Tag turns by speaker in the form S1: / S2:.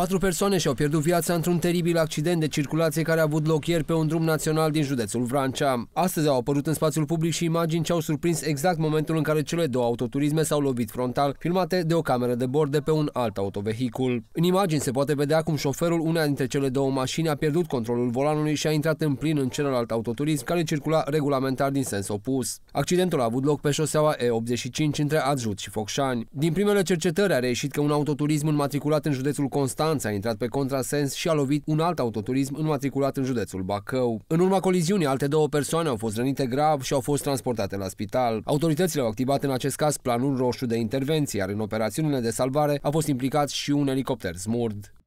S1: Patru persoane și-au pierdut viața într-un teribil accident de circulație care a avut loc ieri pe un drum național din județul Vrancea. Astăzi au apărut în spațiul public și imagini ce au surprins exact momentul în care cele două autoturisme s-au lovit frontal, filmate de o cameră de bord de pe un alt autovehicul. În imagini se poate vedea cum șoferul una dintre cele două mașini a pierdut controlul volanului și a intrat în plin în celălalt autoturism care circula regulamentar din sens opus. Accidentul a avut loc pe șoseaua E85 între Adjut și Focșani. Din primele cercetări a reieșit că un autoturism înmatriculat în județul Constant ambulanță a intrat pe contrasens și a lovit un alt autoturism înmatriculat în județul Bacău. În urma coliziunii, alte două persoane au fost rănite grav și au fost transportate la spital. Autoritățile au activat în acest caz planul roșu de intervenție, iar în operațiunile de salvare a fost implicat și un elicopter smurd.